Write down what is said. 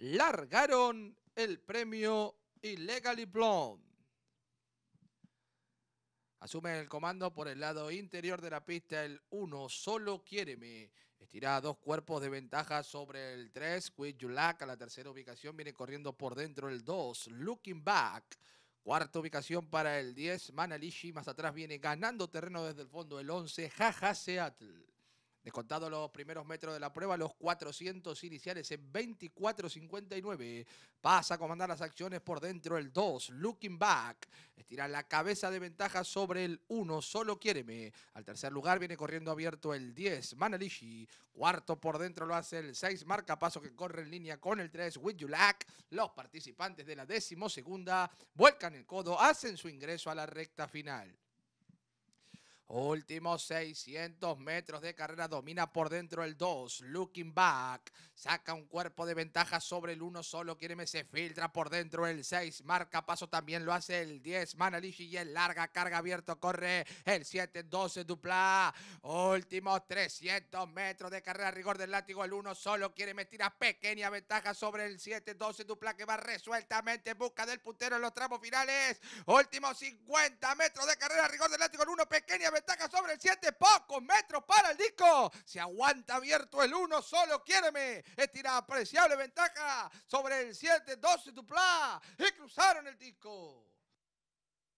largaron el premio Illegally Blonde. Asume el comando por el lado interior de la pista el 1, solo quiéreme. Estira dos cuerpos de ventaja sobre el 3, Quit a la tercera ubicación, viene corriendo por dentro el 2, Looking Back. Cuarta ubicación para el 10, Manalishi, más atrás viene ganando terreno desde el fondo el 11, Jaja Seattle. Descontado los primeros metros de la prueba, los 400 iniciales en 24.59. Pasa a comandar las acciones por dentro el 2. Looking back. Estira la cabeza de ventaja sobre el 1. Solo quiéreme. Al tercer lugar viene corriendo abierto el 10. Manalishi. Cuarto por dentro lo hace el 6. Marca paso que corre en línea con el 3. With you lack. Los participantes de la décimo segunda vuelcan el codo. Hacen su ingreso a la recta final. Últimos 600 metros de carrera, domina por dentro el 2, looking back, saca un cuerpo de ventaja sobre el 1, solo quiere se filtra por dentro el 6, marca paso también lo hace el 10, Manalishi y el larga carga abierto, corre el 7, 12 dupla, últimos 300 metros de carrera, rigor del látigo, el 1 solo quiere meter a pequeña ventaja sobre el 7, 12 dupla que va resueltamente busca del puntero en los tramos finales, últimos 50 metros de carrera, rigor del látigo, el 1 pequeña siete 7, pocos metros para el disco. Se aguanta abierto el 1, solo quiéreme. Estira apreciable ventaja sobre el 7, 12 dupla Y cruzaron el disco.